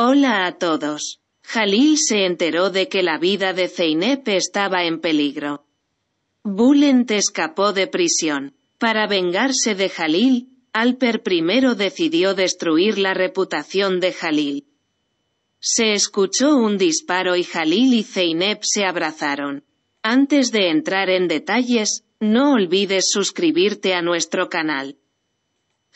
Hola a todos. Jalil se enteró de que la vida de Zeynep estaba en peligro. Bulent escapó de prisión. Para vengarse de Jalil, Alper primero decidió destruir la reputación de Jalil. Se escuchó un disparo y Jalil y Zeynep se abrazaron. Antes de entrar en detalles, no olvides suscribirte a nuestro canal.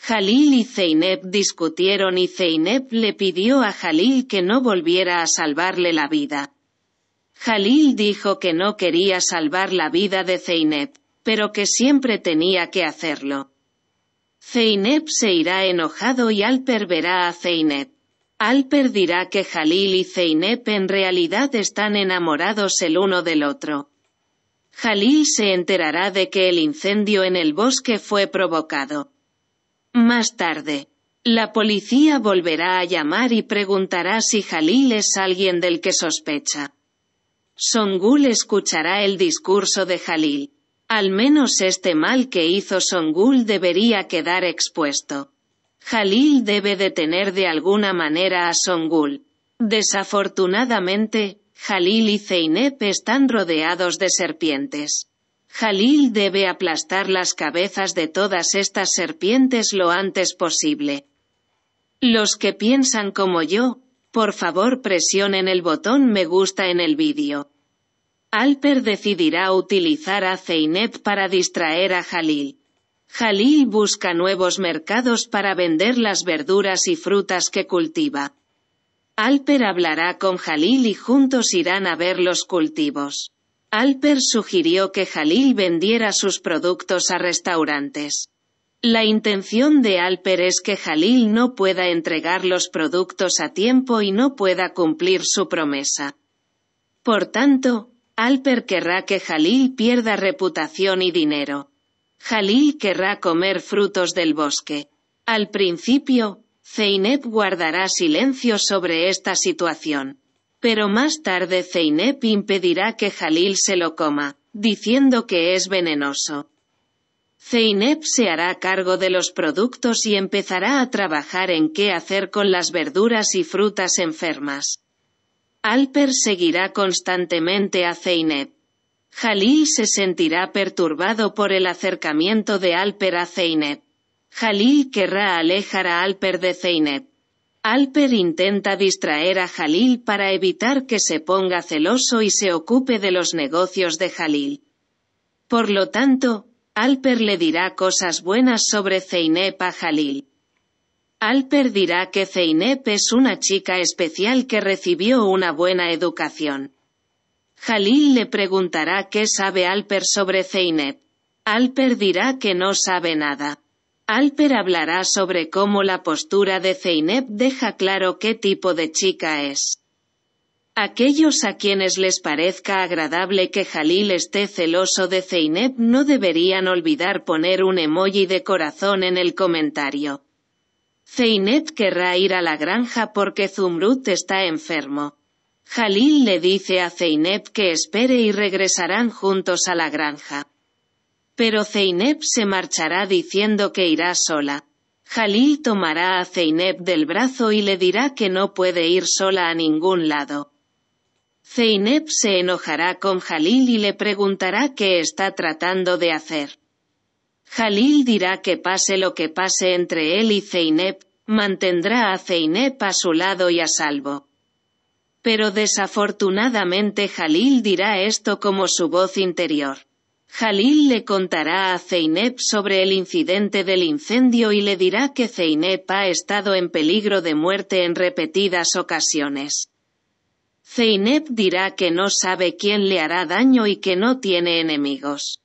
Jalil y Zeynep discutieron y Zeynep le pidió a Jalil que no volviera a salvarle la vida. Jalil dijo que no quería salvar la vida de Zeynep, pero que siempre tenía que hacerlo. Zeynep se irá enojado y Alper verá a Zeynep. Alper dirá que Jalil y Zeynep en realidad están enamorados el uno del otro. Jalil se enterará de que el incendio en el bosque fue provocado. Más tarde, la policía volverá a llamar y preguntará si Jalil es alguien del que sospecha. Songul escuchará el discurso de Jalil. Al menos este mal que hizo Songul debería quedar expuesto. Jalil debe detener de alguna manera a Songul. Desafortunadamente, Jalil y Zeynep están rodeados de serpientes. Jalil debe aplastar las cabezas de todas estas serpientes lo antes posible. Los que piensan como yo, por favor presionen el botón me gusta en el vídeo. Alper decidirá utilizar a Zeinet para distraer a Jalil. Jalil busca nuevos mercados para vender las verduras y frutas que cultiva. Alper hablará con Jalil y juntos irán a ver los cultivos. Alper sugirió que Jalil vendiera sus productos a restaurantes. La intención de Alper es que Jalil no pueda entregar los productos a tiempo y no pueda cumplir su promesa. Por tanto, Alper querrá que Jalil pierda reputación y dinero. Jalil querrá comer frutos del bosque. Al principio, Zeynep guardará silencio sobre esta situación. Pero más tarde Zeynep impedirá que Jalil se lo coma, diciendo que es venenoso. Zeynep se hará cargo de los productos y empezará a trabajar en qué hacer con las verduras y frutas enfermas. Alper seguirá constantemente a Zeynep. Jalil se sentirá perturbado por el acercamiento de Alper a Zeynep. Jalil querrá alejar a Alper de Zeynep. Alper intenta distraer a Jalil para evitar que se ponga celoso y se ocupe de los negocios de Jalil. Por lo tanto, Alper le dirá cosas buenas sobre Zeynep a Jalil. Alper dirá que Zeynep es una chica especial que recibió una buena educación. Jalil le preguntará qué sabe Alper sobre Zeynep. Alper dirá que no sabe nada. Alper hablará sobre cómo la postura de Zeynep deja claro qué tipo de chica es. Aquellos a quienes les parezca agradable que Jalil esté celoso de Zeynep no deberían olvidar poner un emoji de corazón en el comentario. Zeynep querrá ir a la granja porque Zumrut está enfermo. Jalil le dice a Zeynep que espere y regresarán juntos a la granja. Pero Zeynep se marchará diciendo que irá sola. Jalil tomará a Zeynep del brazo y le dirá que no puede ir sola a ningún lado. Zeynep se enojará con Jalil y le preguntará qué está tratando de hacer. Jalil dirá que pase lo que pase entre él y Zeynep, mantendrá a Zeynep a su lado y a salvo. Pero desafortunadamente Jalil dirá esto como su voz interior. Jalil le contará a Zeynep sobre el incidente del incendio y le dirá que Zeynep ha estado en peligro de muerte en repetidas ocasiones. Zeynep dirá que no sabe quién le hará daño y que no tiene enemigos.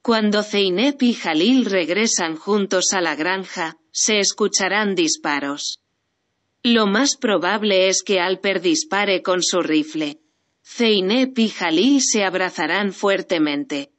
Cuando Zeynep y Jalil regresan juntos a la granja, se escucharán disparos. Lo más probable es que Alper dispare con su rifle. Zeynep y Jalil se abrazarán fuertemente.